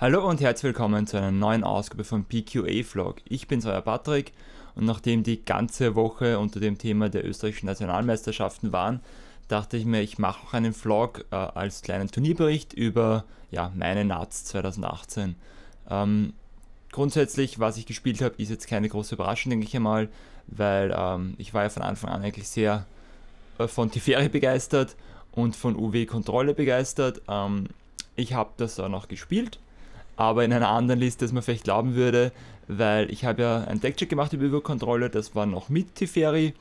Hallo und herzlich willkommen zu einer neuen Ausgabe von PQA Vlog. Ich bin's euer Patrick und nachdem die ganze Woche unter dem Thema der österreichischen Nationalmeisterschaften waren, dachte ich mir, ich mache auch einen Vlog äh, als kleinen Turnierbericht über ja, meine Nats 2018. Ähm, grundsätzlich, was ich gespielt habe, ist jetzt keine große Überraschung, denke ich einmal, weil ähm, ich war ja von Anfang an eigentlich sehr äh, von Teferi begeistert und von UW-Kontrolle begeistert. Ähm, ich habe das auch noch gespielt aber in einer anderen Liste, als man vielleicht glauben würde, weil ich habe ja ein Deckcheck gemacht über Überkontrolle, das war noch mit Tiferi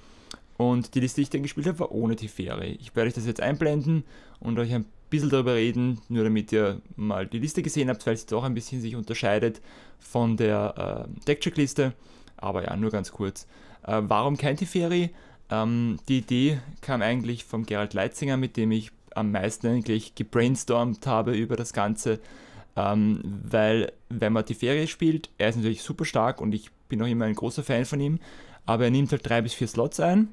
und die Liste, die ich dann gespielt habe, war ohne Tiferi. Ich werde euch das jetzt einblenden und euch ein bisschen darüber reden, nur damit ihr mal die Liste gesehen habt, weil sie doch ein bisschen sich unterscheidet von der äh, Deckcheck-Liste. Aber ja, nur ganz kurz. Äh, warum kein Tiferi? Ähm, die Idee kam eigentlich vom Gerald Leitzinger, mit dem ich am meisten eigentlich gebrainstormt habe über das Ganze. Ähm, weil, wenn man die Ferie spielt, er ist natürlich super stark und ich bin auch immer ein großer Fan von ihm, aber er nimmt halt drei bis vier Slots ein,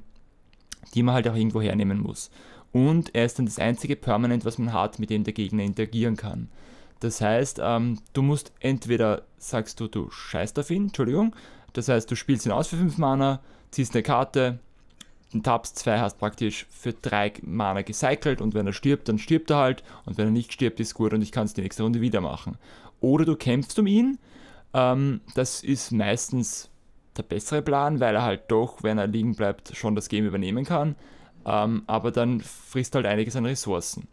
die man halt auch irgendwo hernehmen muss. Und er ist dann das einzige Permanent, was man hat, mit dem der Gegner interagieren kann. Das heißt, ähm, du musst entweder sagst du, du scheißt auf ihn, Entschuldigung, das heißt, du spielst ihn aus für 5 Mana, ziehst eine Karte, den Tabs 2 hast praktisch für 3 Mana gecycelt und wenn er stirbt, dann stirbt er halt und wenn er nicht stirbt, ist gut und ich kann es die nächste Runde wieder machen. Oder du kämpfst um ihn, ähm, das ist meistens der bessere Plan, weil er halt doch, wenn er liegen bleibt, schon das Game übernehmen kann, ähm, aber dann frisst halt einiges an Ressourcen.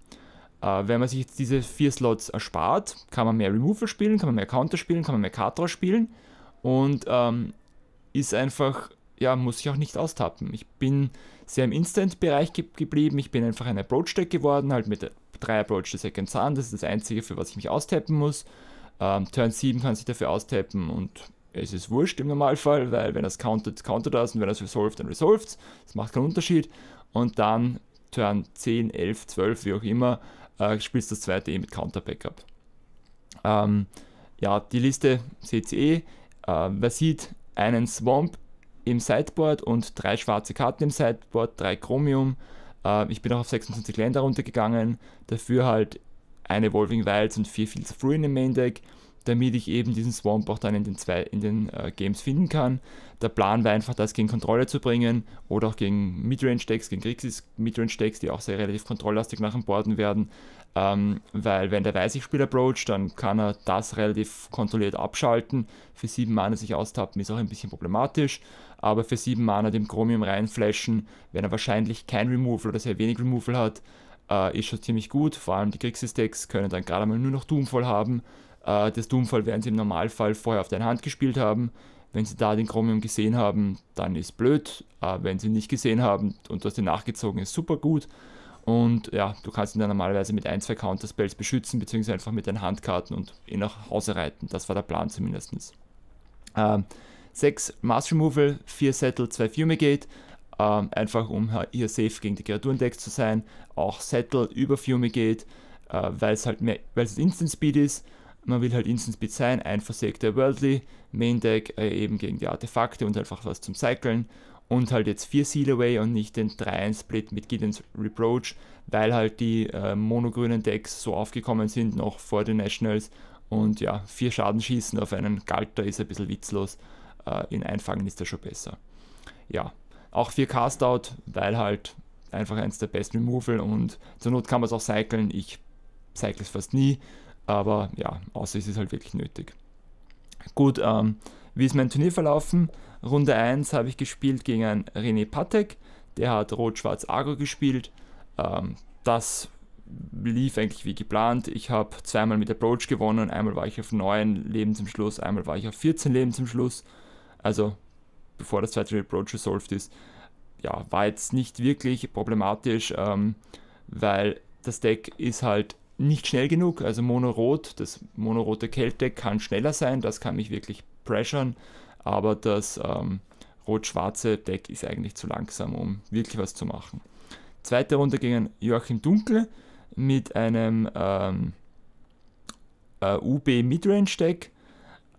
Äh, wenn man sich jetzt diese 4 Slots erspart, kann man mehr Removal spielen, kann man mehr Counter spielen, kann man mehr Katra spielen und ähm, ist einfach ja, muss ich auch nicht austappen. Ich bin sehr im Instant-Bereich ge geblieben. Ich bin einfach ein Approach-Deck geworden, halt mit drei Approach to Second Das ist das einzige, für was ich mich austappen muss. Ähm, Turn 7 kann sich dafür austappen und es ist wurscht im Normalfall, weil wenn das countet, countet das und wenn das resolved, dann resolved. Das macht keinen Unterschied. Und dann Turn 10, 11, 12, wie auch immer, äh, spielst das zweite eh mit Counter-Backup. Ähm, ja, die Liste seht ihr eh. Äh, wer sieht einen Swamp im Sideboard und drei schwarze Karten im Sideboard, drei Chromium. Äh, ich bin auch auf 26 Länder runtergegangen, dafür halt eine Evolving Wilds und vier Fields of Ruin im Main Deck damit ich eben diesen Swamp auch dann in den, zwei, in den äh, Games finden kann. Der Plan war einfach, das gegen Kontrolle zu bringen oder auch gegen Midrange-Decks, gegen Grixis Midrange-Decks, die auch sehr relativ kontrolllastig nach dem Borden werden. Ähm, weil wenn der weiß ich Spiel approach, dann kann er das relativ kontrolliert abschalten. Für sieben Mana sich austappen ist auch ein bisschen problematisch, aber für sieben Mana dem Chromium reinflashen, wenn er wahrscheinlich kein Removal oder sehr wenig Removal hat, äh, ist schon ziemlich gut. Vor allem die Grixis-Decks können dann gerade mal nur noch Doomfall haben äh, das doom werden sie im Normalfall vorher auf deine Hand gespielt haben. Wenn sie da den Chromium gesehen haben, dann ist blöd. Äh, wenn sie nicht gesehen haben und du hast ihn nachgezogen, ist super gut. Und ja, du kannst ihn dann normalerweise mit ein, zwei Counter-Spells beschützen, beziehungsweise einfach mit deinen Handkarten und ihn nach Hause reiten. Das war der Plan zumindest. Ähm, 6 Mass Removal, 4 Settle, 2 Fumigate. Ähm, einfach um hier safe gegen die Kreaturendecks zu sein. Auch Settle über Fumigate, äh, weil es halt mehr, weil es Instant Speed ist man will halt Instant Speed sein, ein versägter Worldly, Main Deck äh, eben gegen die Artefakte und einfach was zum Cyclen und halt jetzt 4 Seal Away und nicht den 3-1-Split mit Gideon's Reproach, weil halt die äh, monogrünen Decks so aufgekommen sind noch vor den Nationals und ja, 4 Schaden schießen auf einen Galter ist ein bisschen witzlos, äh, in Einfangen ist er schon besser. Ja, auch 4 Cast-Out, weil halt einfach eins der besten Removal und zur Not kann man es auch cyclen, ich cycle es fast nie, aber ja, außer es ist halt wirklich nötig. Gut, ähm, wie ist mein Turnier verlaufen? Runde 1 habe ich gespielt gegen einen René Patek, der hat Rot-Schwarz Agro gespielt. Ähm, das lief eigentlich wie geplant. Ich habe zweimal mit Approach gewonnen, einmal war ich auf 9 Leben zum Schluss, einmal war ich auf 14 Leben zum Schluss. Also bevor das zweite Approach resolved ist. Ja, war jetzt nicht wirklich problematisch, ähm, weil das Deck ist halt nicht schnell genug. Also Monorot, das monorote Kälte kann schneller sein, das kann mich wirklich pressuren, aber das ähm, rot-schwarze Deck ist eigentlich zu langsam, um wirklich was zu machen. Zweite Runde gegen Joachim Dunkel mit einem ähm, äh, UB Midrange Deck.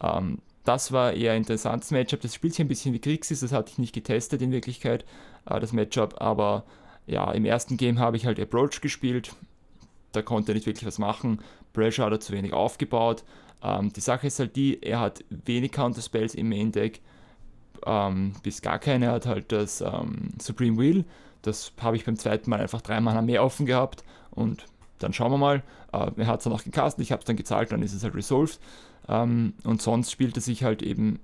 Ähm, das war eher ein interessantes Matchup. Das spielt sich ein bisschen wie Krixis, das hatte ich nicht getestet in Wirklichkeit, äh, das Matchup, aber ja, im ersten Game habe ich halt Approach gespielt, da konnte er nicht wirklich was machen. Pressure hat er zu wenig aufgebaut. Ähm, die Sache ist halt die, er hat wenig Counterspells im Main Deck, ähm, bis gar keine. Er hat halt das ähm, Supreme Will. Das habe ich beim zweiten Mal einfach drei Mana mehr offen gehabt und dann schauen wir mal. Äh, er hat es dann auch gecastet, ich habe es dann gezahlt, dann ist es halt resolved. Ähm, und sonst spielt er sich halt eben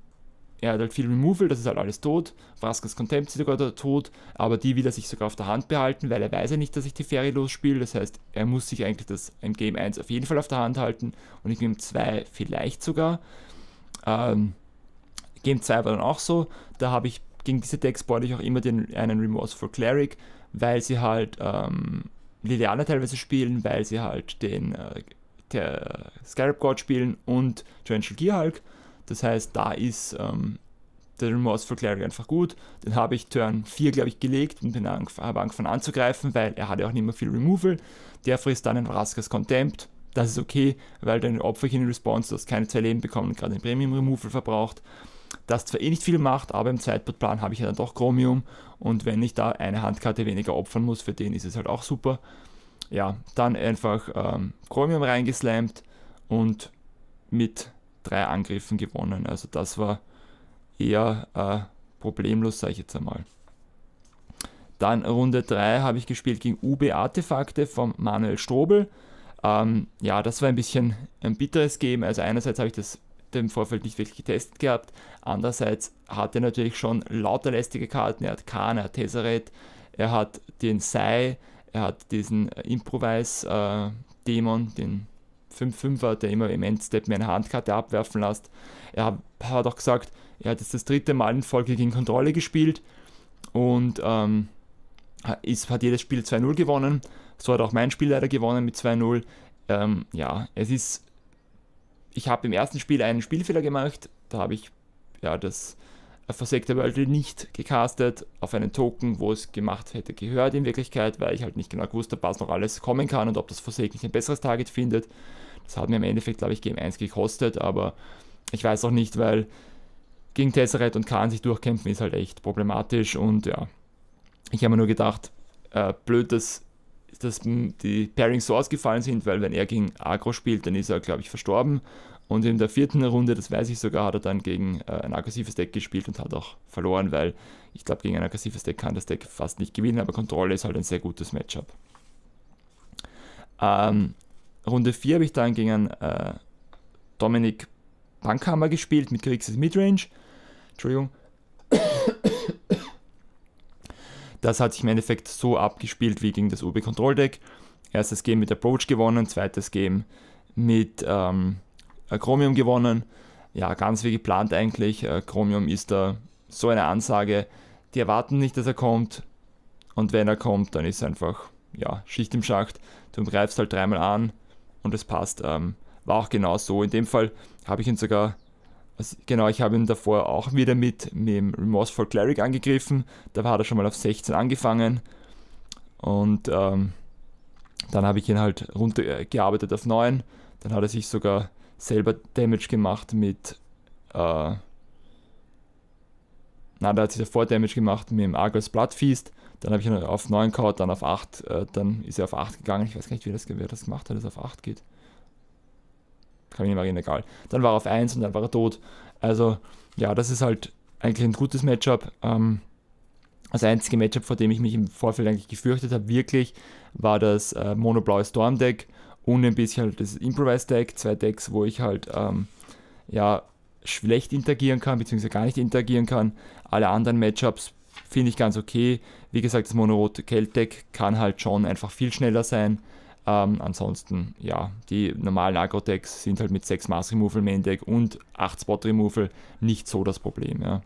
er hat halt viel Removal, das ist halt alles tot. Vraskas Contempt ist sogar tot, aber die will er sich sogar auf der Hand behalten, weil er weiß ja nicht, dass ich die Ferry losspiele. Das heißt, er muss sich eigentlich das im Game 1 auf jeden Fall auf der Hand halten und in Game 2 vielleicht sogar. Ähm, Game 2 war dann auch so, da habe ich gegen diese Decks boarde ich auch immer den, einen Remorseful Cleric, weil sie halt ähm, Liliana teilweise spielen, weil sie halt den äh, der Scarab God spielen und Torrential Gearhulk. Hulk das heißt, da ist ähm, der for Clary einfach gut. Den habe ich Turn 4, glaube ich, gelegt und bin angef habe angefangen anzugreifen, weil er hat ja auch nicht mehr viel Removal. Der frisst dann ein Raskas Contempt. Das ist okay, weil dein Opferchen in Response, das keine zwei Leben bekommen und gerade den Premium Removal verbraucht. Das zwar eh nicht viel macht, aber im Zeitplan habe ich ja dann doch Chromium und wenn ich da eine Handkarte weniger opfern muss, für den ist es halt auch super. Ja, dann einfach ähm, Chromium reingeslampt und mit drei Angriffen gewonnen. Also das war eher äh, problemlos, sage ich jetzt einmal. Dann Runde 3 habe ich gespielt gegen UB Artefakte von Manuel Strobel. Ähm, ja, das war ein bisschen ein bitteres Game. Also einerseits habe ich das im Vorfeld nicht wirklich getestet gehabt. Andererseits hat er natürlich schon lauter lästige Karten. Er hat Khan, er hat Tesseret, er hat den Sai, er hat diesen Improvise-Dämon, äh, den 5-5er, der immer im Endstep mir eine Handkarte abwerfen lässt. Er hat auch gesagt, er hat jetzt das dritte Mal in Folge gegen Kontrolle gespielt und ähm, ist, hat jedes Spiel 2-0 gewonnen. So hat auch mein Spiel leider gewonnen mit 2-0. Ähm, ja, es ist. Ich habe im ersten Spiel einen Spielfehler gemacht. Da habe ich ja das versägte Worldly nicht gecastet auf einen Token, wo es gemacht hätte gehört in Wirklichkeit, weil ich halt nicht genau gewusst habe, was noch alles kommen kann und ob das Forsake nicht ein besseres Target findet. Das hat mir im Endeffekt, glaube ich, Game 1 gekostet, aber ich weiß auch nicht, weil gegen Tesseret und Khan sich durchkämpfen ist halt echt problematisch und ja, ich habe mir nur gedacht, äh, blöd, dass, dass die Pairings so ausgefallen sind, weil wenn er gegen Agro spielt, dann ist er, glaube ich, verstorben und in der vierten Runde, das weiß ich sogar, hat er dann gegen äh, ein aggressives Deck gespielt und hat auch verloren, weil ich glaube, gegen ein aggressives Deck kann das Deck fast nicht gewinnen, aber Kontrolle ist halt ein sehr gutes Matchup. Ähm, Runde 4 habe ich dann gegen einen, äh, Dominik Punkhammer gespielt mit Kriegs Midrange. Entschuldigung. Das hat sich im Endeffekt so abgespielt wie gegen das UB kontrolldeck Erstes Game mit Approach gewonnen, zweites Game mit ähm, Chromium gewonnen. Ja, ganz wie geplant eigentlich. Äh, Chromium ist da so eine Ansage. Die erwarten nicht, dass er kommt. Und wenn er kommt, dann ist einfach, ja, Schicht im Schacht. Du greifst halt dreimal an und es passt. Ähm, war auch genau so. In dem Fall habe ich ihn sogar, also genau, ich habe ihn davor auch wieder mit, mit dem Remorseful Cleric angegriffen. Da hat er schon mal auf 16 angefangen. Und ähm, dann habe ich ihn halt runtergearbeitet auf 9. Dann hat er sich sogar selber Damage gemacht mit. Äh, na, da hat sich davor Damage gemacht mit dem Argus Bloodfeast. Dann habe ich ihn auf 9 kaut, dann auf 8. Äh, dann ist er auf 8 gegangen. Ich weiß gar nicht, wie das, wer das gemacht hat, dass er auf 8 geht. Kann mir nicht erinnern, egal. Dann war er auf 1 und dann war er tot. Also, ja, das ist halt eigentlich ein gutes Matchup. Ähm, das einzige Matchup, vor dem ich mich im Vorfeld eigentlich gefürchtet habe, wirklich, war das äh, Monoblaues Storm Deck und ein bisschen halt das Improvise-Deck, zwei Decks, wo ich halt ähm, ja, schlecht interagieren kann, beziehungsweise gar nicht interagieren kann. Alle anderen Matchups finde ich ganz okay. Wie gesagt, das monorote Deck kann halt schon einfach viel schneller sein. Ähm, ansonsten, ja, die normalen Agro-Decks sind halt mit 6 Mass Removal Main Deck und 8 Spot Removal nicht so das Problem, ja.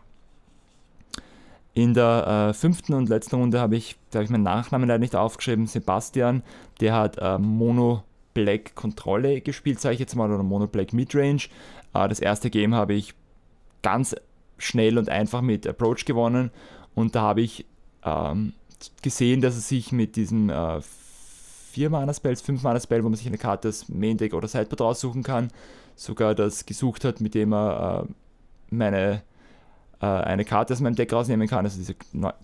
In der äh, fünften und letzten Runde habe ich, da habe ich meinen Nachnamen leider nicht aufgeschrieben, Sebastian, der hat äh, Mono Black Kontrolle gespielt, sage ich jetzt mal, oder Mono Black Midrange. Äh, das erste Game habe ich ganz schnell und einfach mit Approach gewonnen und da habe ich ähm, gesehen, dass es sich mit diesem äh, 4-Mana-Spells, 5-Mana-Spell, wo man sich eine Karte aus Main-Deck oder Sideboard raussuchen kann, sogar das gesucht hat, mit dem er äh, meine, äh, eine Karte aus meinem Deck rausnehmen kann, also diese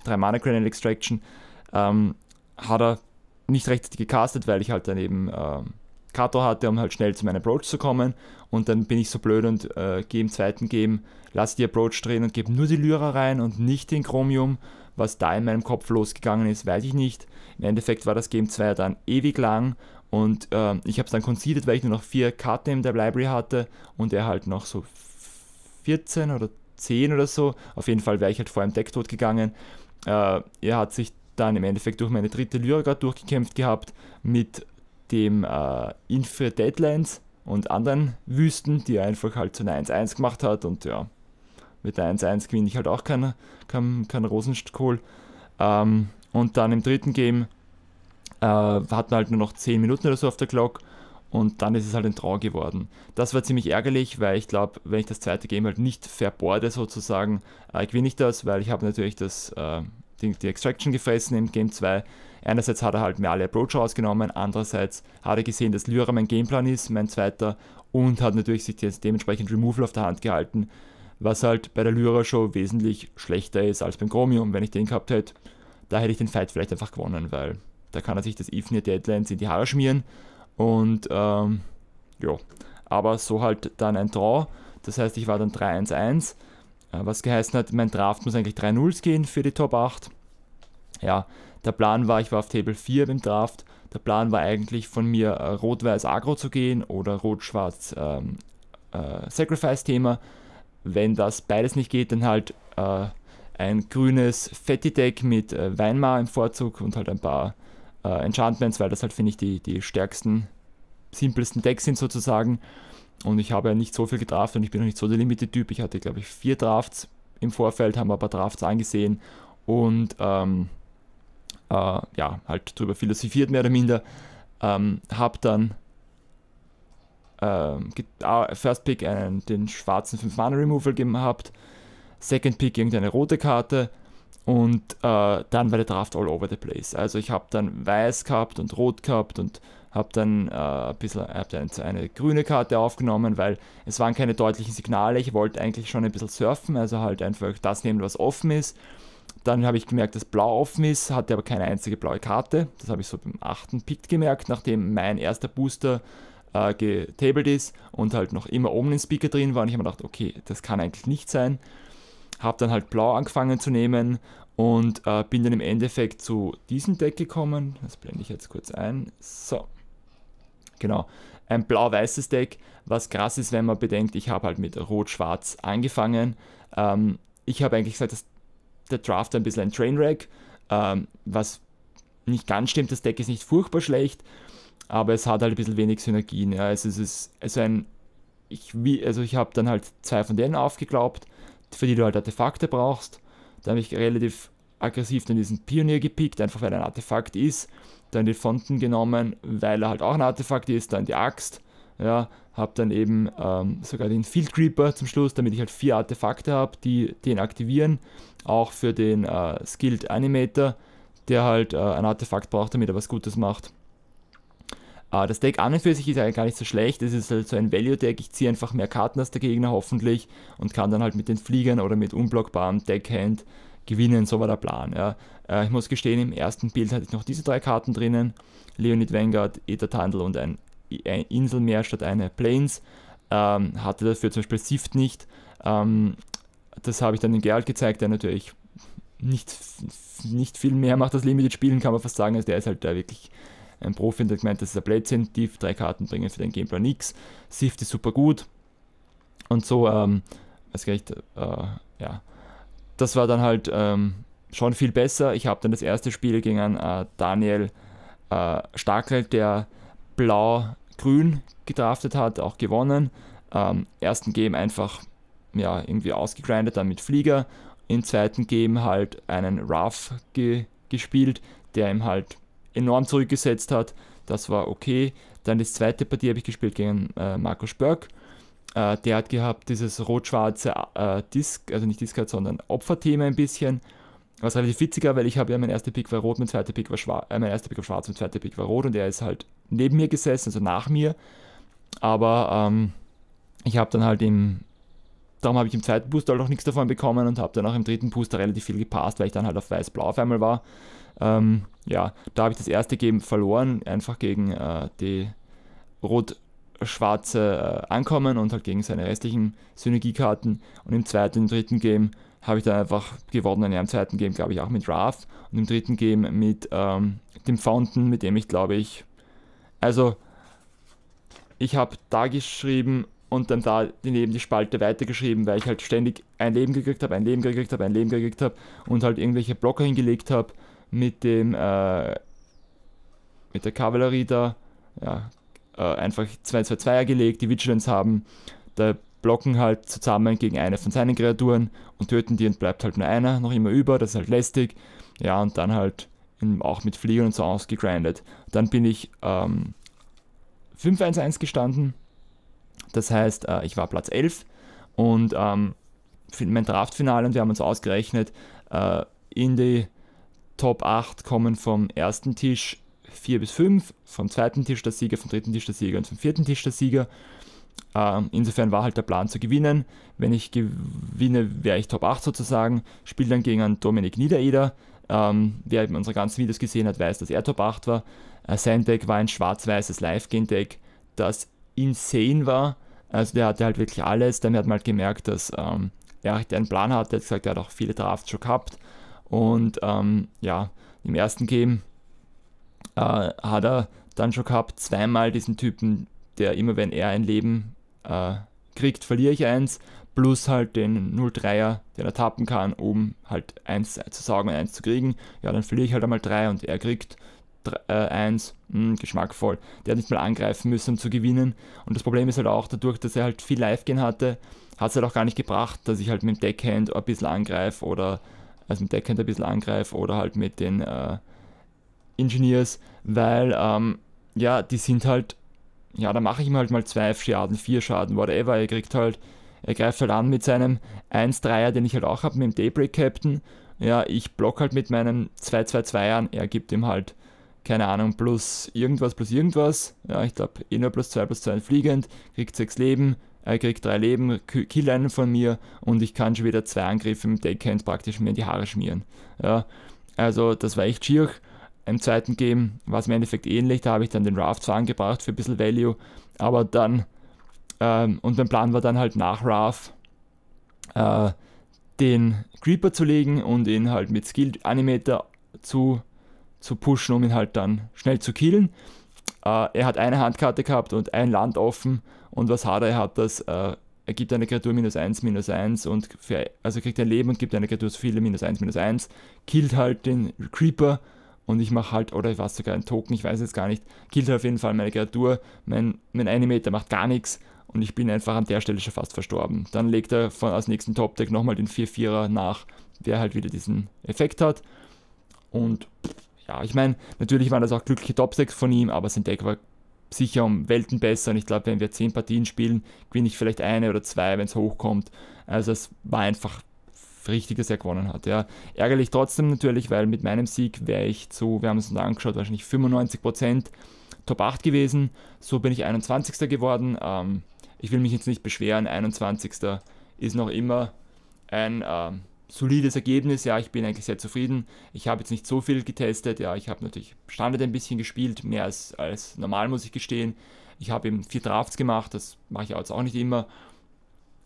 3-Mana-Granal Extraction, ähm, hat er nicht rechtzeitig gecastet, weil ich halt daneben ähm, Kato hatte, um halt schnell zu meinem Approach zu kommen. Und dann bin ich so blöd und äh, gehe im zweiten Game, lasse die Approach drehen und gebe nur die Lyra rein und nicht den Chromium. Was da in meinem Kopf losgegangen ist, weiß ich nicht. Im Endeffekt war das Game 2 dann ewig lang und äh, ich habe es dann conceded, weil ich nur noch vier Karten in der Library hatte und er halt noch so 14 oder 10 oder so. Auf jeden Fall wäre ich halt vor einem Deck tot gegangen. Äh, er hat sich dann im Endeffekt durch meine dritte Lyra gerade durchgekämpft gehabt mit dem äh, Infra Deadlands und anderen Wüsten, die er einfach halt zu einer 1-1 gemacht hat. Und ja, mit der 1-1 gewinne ich halt auch keinen kein, kein Rosenkohl. Ähm, und dann im dritten Game äh, hatten wir halt nur noch 10 Minuten oder so auf der Glock. Und dann ist es halt ein Draw geworden. Das war ziemlich ärgerlich, weil ich glaube, wenn ich das zweite Game halt nicht verborde sozusagen, äh, gewinne ich das, weil ich habe natürlich das, äh, die, die Extraction gefressen im Game 2. Einerseits hat er halt mir alle Approach rausgenommen, andererseits hat er gesehen, dass Lyra mein Gameplan ist, mein zweiter, und hat natürlich sich jetzt dementsprechend Removal auf der Hand gehalten, was halt bei der Lyra-Show wesentlich schlechter ist als beim Chromium. Wenn ich den gehabt hätte, da hätte ich den Fight vielleicht einfach gewonnen, weil da kann er sich das Ifnir Deadlands in die Haare schmieren und ähm, ja, aber so halt dann ein Draw, das heißt, ich war dann 3-1-1, äh, was geheißen hat, mein Draft muss eigentlich 3-0 gehen für die Top 8. Ja, der Plan war, ich war auf Table 4 im Draft. Der Plan war eigentlich von mir, äh, rot-weiß Agro zu gehen oder rot-schwarz ähm, äh, Sacrifice-Thema. Wenn das beides nicht geht, dann halt äh, ein grünes Fetti deck mit äh, Weinmar im Vorzug und halt ein paar äh, Enchantments, weil das halt, finde ich, die, die stärksten, simpelsten Decks sind sozusagen. Und ich habe ja nicht so viel gedraft und ich bin noch nicht so der Limited-Typ. Ich hatte, glaube ich, vier Drafts im Vorfeld, haben aber Drafts angesehen und. Ähm, äh, ja, halt drüber philosophiert, mehr oder minder. Ähm, hab dann äh, First Pick einen, den schwarzen 5 Mana Removal gehabt, Second Pick irgendeine rote Karte und äh, dann war der Draft all over the place. Also ich habe dann weiß gehabt und rot gehabt und habe dann äh, ein bisschen äh, hab dann eine grüne Karte aufgenommen, weil es waren keine deutlichen Signale. Ich wollte eigentlich schon ein bisschen surfen, also halt einfach das nehmen, was offen ist dann habe ich gemerkt, dass Blau offen ist, hatte aber keine einzige blaue Karte. Das habe ich so beim achten Pick gemerkt, nachdem mein erster Booster äh, getabled ist und halt noch immer oben im Speaker drin war. Und ich habe mir gedacht, okay, das kann eigentlich nicht sein. Habe dann halt Blau angefangen zu nehmen und äh, bin dann im Endeffekt zu diesem Deck gekommen. Das blende ich jetzt kurz ein. So, genau. Ein blau-weißes Deck, was krass ist, wenn man bedenkt, ich habe halt mit Rot-Schwarz angefangen. Ähm, ich habe eigentlich gesagt, das der Draft ein bisschen ein Trainwreck, ähm, was nicht ganz stimmt. Das Deck ist nicht furchtbar schlecht, aber es hat halt ein bisschen wenig Synergien. Ja. Also es ist also ein, ich, also ich habe dann halt zwei von denen aufgeglaubt, für die du halt Artefakte brauchst. Da habe ich relativ aggressiv dann diesen Pionier gepickt, einfach weil er ein Artefakt ist. Dann die Fonten genommen, weil er halt auch ein Artefakt ist, dann die Axt. Ja, habe dann eben ähm, sogar den Field Creeper zum Schluss, damit ich halt vier Artefakte habe, die den aktivieren. Auch für den äh, Skilled Animator, der halt äh, ein Artefakt braucht, damit er was Gutes macht. Äh, das Deck an und für sich ist eigentlich gar nicht so schlecht. Es ist halt so ein Value-Deck. Ich ziehe einfach mehr Karten als der Gegner hoffentlich und kann dann halt mit den Fliegern oder mit unblockbarem Deckhand gewinnen. So war der Plan. Ja. Äh, ich muss gestehen, im ersten Bild hatte ich noch diese drei Karten drinnen. Leonid Vanguard, Ether Tandel und ein Insel mehr statt eine Plains. Ähm, hatte dafür zum Beispiel Sift nicht. Ähm, das habe ich dann den Gerald gezeigt, der natürlich nicht, nicht viel mehr macht als Limited spielen, kann man fast sagen. Also der ist halt da wirklich ein Profi und hat gemeint, das ist ein Blödsinn, die drei Karten bringen für den Gameplan nichts. Sift ist super gut. Und so, ähm, weiß gar nicht, äh, ja. Das war dann halt ähm, schon viel besser. Ich habe dann das erste Spiel gegen einen äh, Daniel äh, Starkel, der blau-grün gedraftet hat, auch gewonnen. Ähm, ersten Game einfach ja, irgendwie ausgegrindet, dann mit Flieger. Im zweiten Game halt einen Ruff ge gespielt, der ihm halt enorm zurückgesetzt hat. Das war okay. Dann das zweite Partie habe ich gespielt gegen äh, Markus Börk. Äh, der hat gehabt dieses rot-schwarze äh, Disc, also nicht Discard, sondern Opferthema ein bisschen. Was relativ witziger, weil ich habe ja mein erster Pick war rot, mein zweiter Pick war schwarz, äh, mein erster Pick war schwarz, mein zweiter Pick war rot und er ist halt neben mir gesessen, also nach mir. Aber ähm, ich habe dann halt im, darum habe ich im zweiten Booster halt auch nichts davon bekommen und habe dann auch im dritten Booster relativ viel gepasst, weil ich dann halt auf weiß-blau auf einmal war. Ähm, ja, da habe ich das erste Game verloren, einfach gegen äh, die rot-schwarze äh, Ankommen und halt gegen seine restlichen Synergiekarten. Und im zweiten, im dritten Game habe ich dann einfach gewonnen Ja, im zweiten Game, glaube ich, auch mit Wrath und im dritten Game mit ähm, dem Fountain, mit dem ich, glaube ich, also ich habe da geschrieben und dann da daneben die Spalte weitergeschrieben, weil ich halt ständig ein Leben gekriegt habe, ein Leben gekriegt habe, ein Leben gekriegt habe und halt irgendwelche Blocker hingelegt habe mit dem, äh, mit der Kavallerie da, ja, äh, einfach 2-2-2er gelegt, die Vigilance haben, der blocken halt zusammen gegen eine von seinen Kreaturen und töten die und bleibt halt nur einer noch immer über, das ist halt lästig. Ja, und dann halt auch mit Fliegern und so ausgegrindet. Dann bin ich ähm, 5-1-1 gestanden, das heißt, äh, ich war Platz 11 und ähm, mein Draftfinale und wir haben uns ausgerechnet, äh, in die Top 8 kommen vom ersten Tisch 4 bis 5, vom zweiten Tisch der Sieger, vom dritten Tisch der Sieger und vom vierten Tisch der Sieger. Uh, insofern war halt der Plan zu gewinnen. Wenn ich gewinne, wäre ich Top 8 sozusagen, spiele dann gegen einen Dominik Niedereder. Um, ähm, wer eben unsere ganzen Videos gesehen hat, weiß, dass er Top 8 war. Uh, sein Deck war ein schwarz-weißes gen deck das insane war. Also der hatte halt wirklich alles. Dann hat man halt gemerkt, dass um, ähm, er halt einen Plan hatte. Er hat gesagt, er hat auch viele Drafts schon gehabt. Und um, ja, im ersten Game uh, hat er dann schon gehabt, zweimal diesen Typen der immer wenn er ein Leben äh, kriegt, verliere ich eins, plus halt den 0-3er, den er tappen kann, um halt eins zu sagen und eins zu kriegen. Ja, dann verliere ich halt einmal drei und er kriegt äh, eins, äh, geschmackvoll. Der hat nicht mal angreifen müssen, um zu gewinnen. Und das Problem ist halt auch, dadurch, dass er halt viel Live-Gehen hatte, hat es halt auch gar nicht gebracht, dass ich halt mit dem Deckhand ein bisschen angreife oder also mit Deckhand ein bisschen angreife oder halt mit den äh, Engineers, weil ähm, ja, die sind halt ja, da mache ich ihm halt mal zwei Schaden, vier Schaden, whatever. Er kriegt halt, er greift halt an mit seinem 1-3er, den ich halt auch habe, mit dem Daybreak Captain. Ja, ich block halt mit meinem 2-2-2ern, er gibt ihm halt, keine Ahnung, plus irgendwas, plus irgendwas. Ja, ich glaube, eh nur plus 2 plus 2 fliegend, kriegt 6 Leben, er kriegt 3 Leben, kill einen von mir und ich kann schon wieder zwei Angriffe im Deckhand praktisch mir in die Haare schmieren. Ja, also das war echt schier. Im zweiten Game war es im Endeffekt ähnlich, da habe ich dann den Raft zwar angebracht für ein bisschen Value, aber dann, ähm, und mein Plan war dann halt nach Raft äh, den Creeper zu legen und ihn halt mit Skill Animator zu, zu pushen, um ihn halt dann schnell zu killen. Äh, er hat eine Handkarte gehabt und ein Land offen und was hat er? Er hat das äh, er gibt eine Kreatur minus 1, minus 1 und für, also kriegt ein Leben und gibt eine Kreatur so viele minus 1, minus 1, killt halt den Creeper und ich mache halt, oder ich weiß sogar einen Token, ich weiß jetzt gar nicht, killt auf jeden Fall meine Kreatur, mein, mein Animator macht gar nichts und ich bin einfach an der Stelle schon fast verstorben. Dann legt er von, als nächsten Topdeck nochmal den 4-4er nach, der halt wieder diesen Effekt hat und ja, ich meine, natürlich waren das auch glückliche Topsecks von ihm, aber sein Deck war sicher um Welten besser und ich glaube, wenn wir 10 Partien spielen, gewinne ich vielleicht eine oder zwei, wenn es hochkommt. Also es war einfach Richtiges gewonnen hat. Ja. Ärgerlich trotzdem natürlich, weil mit meinem Sieg wäre ich zu, wir haben es uns angeschaut, wahrscheinlich 95% Top 8 gewesen. So bin ich 21. geworden. Ähm, ich will mich jetzt nicht beschweren, 21. ist noch immer ein ähm, solides Ergebnis. Ja, ich bin eigentlich sehr zufrieden. Ich habe jetzt nicht so viel getestet. Ja, ich habe natürlich Standard ein bisschen gespielt, mehr als, als normal, muss ich gestehen. Ich habe eben vier Drafts gemacht, das mache ich jetzt auch nicht immer.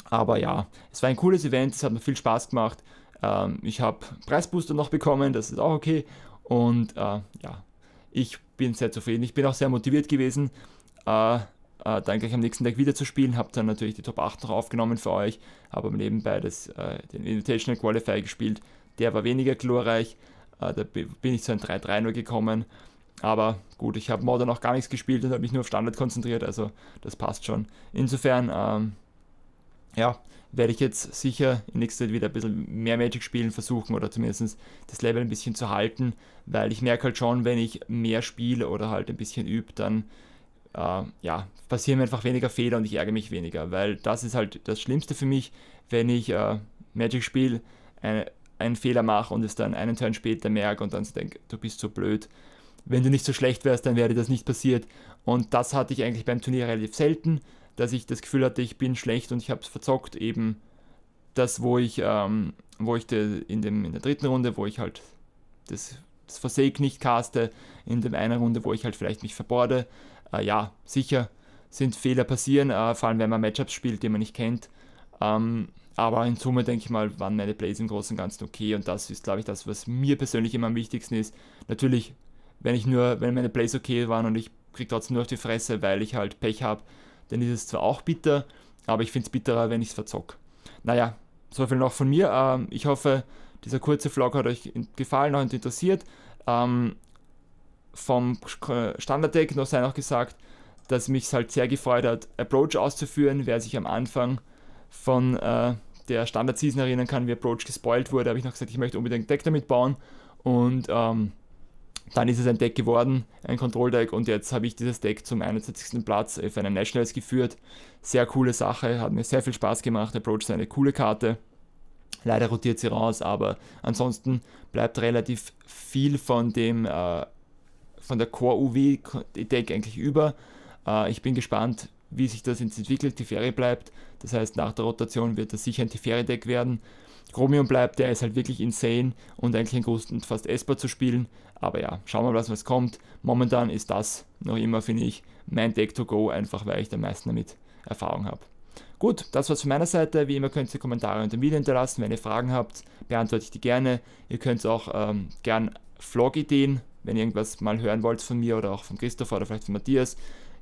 Aber ja, es war ein cooles Event, es hat mir viel Spaß gemacht. Ähm, ich habe Preisbooster noch bekommen, das ist auch okay. Und äh, ja, ich bin sehr zufrieden. Ich bin auch sehr motiviert gewesen, äh, äh, dann gleich am nächsten Tag wieder zu spielen. Habe dann natürlich die Top 8 noch aufgenommen für euch, habe nebenbei das, äh, den Invitational Qualifier gespielt. Der war weniger glorreich, äh, da bin ich zu einem 3-3 nur gekommen. Aber gut, ich habe Modern noch gar nichts gespielt und habe mich nur auf Standard konzentriert, also das passt schon. Insofern, ähm, ja, werde ich jetzt sicher in nächster Zeit wieder ein bisschen mehr Magic spielen versuchen oder zumindest das Level ein bisschen zu halten, weil ich merke halt schon, wenn ich mehr spiele oder halt ein bisschen übe, dann äh, ja, passieren mir einfach weniger Fehler und ich ärgere mich weniger, weil das ist halt das Schlimmste für mich, wenn ich äh, Magic spiele, eine, äh, einen Fehler mache und es dann einen Turn später merke und dann so denke, du bist so blöd. Wenn du nicht so schlecht wärst, dann wäre das nicht passiert. Und das hatte ich eigentlich beim Turnier relativ selten dass ich das Gefühl hatte, ich bin schlecht und ich habe es verzockt, eben das, wo ich, ähm, wo ich de, in, dem, in der dritten Runde, wo ich halt das, das Versäg nicht caste, in der einen Runde, wo ich halt vielleicht mich verborde. Äh, ja, sicher sind Fehler passieren, äh, vor allem wenn man Matchups spielt, die man nicht kennt. Ähm, aber in Summe denke ich mal, waren meine Plays im Großen und Ganzen okay und das ist, glaube ich, das, was mir persönlich immer am wichtigsten ist. Natürlich, wenn ich nur, wenn meine Plays okay waren und ich kriege trotzdem nur auf die Fresse, weil ich halt Pech habe, dann ist es zwar auch bitter, aber ich finde es bitterer, wenn ich es verzock. Naja, so viel noch von mir. Ähm, ich hoffe, dieser kurze Vlog hat euch gefallen und interessiert. Ähm, vom äh, Standard-Deck noch sei noch gesagt, dass mich es halt sehr gefreut hat, Approach auszuführen. Wer sich am Anfang von äh, der Standard-Season erinnern kann, wie Approach gespoilt wurde, habe ich noch gesagt, ich möchte unbedingt Deck damit bauen. Und ähm, dann ist es ein Deck geworden, ein Control-Deck, und jetzt habe ich dieses Deck zum 21. Platz auf einen Nationals geführt. Sehr coole Sache, hat mir sehr viel Spaß gemacht. Approach ist eine coole Karte. Leider rotiert sie raus, aber ansonsten bleibt relativ viel von dem äh, von der core UV deck eigentlich über. Äh, ich bin gespannt, wie sich das entwickelt. Teferi bleibt, das heißt, nach der Rotation wird das sicher ein Teferi-Deck werden. Chromium bleibt, der ist halt wirklich insane und eigentlich ein Großteil fast essbar zu spielen. Aber ja, schauen wir mal, was kommt. Momentan ist das noch immer, finde ich, mein Deck to go, einfach weil ich am meisten damit Erfahrung habe. Gut, das war's von meiner Seite. Wie immer könnt ihr Kommentare unter dem Video hinterlassen. Wenn ihr Fragen habt, beantworte ich die gerne. Ihr könnt auch ähm, gern Vlog-Ideen, wenn ihr irgendwas mal hören wollt von mir oder auch von Christoph oder vielleicht von Matthias,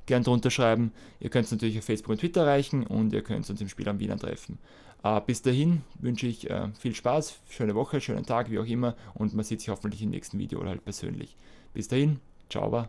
gern drunter schreiben. Ihr könnt es natürlich auf Facebook und Twitter erreichen und ihr könnt uns im Spiel am Wiener treffen. Äh, bis dahin wünsche ich äh, viel Spaß, schöne Woche, schönen Tag, wie auch immer und man sieht sich hoffentlich im nächsten Video oder halt persönlich. Bis dahin, ciao.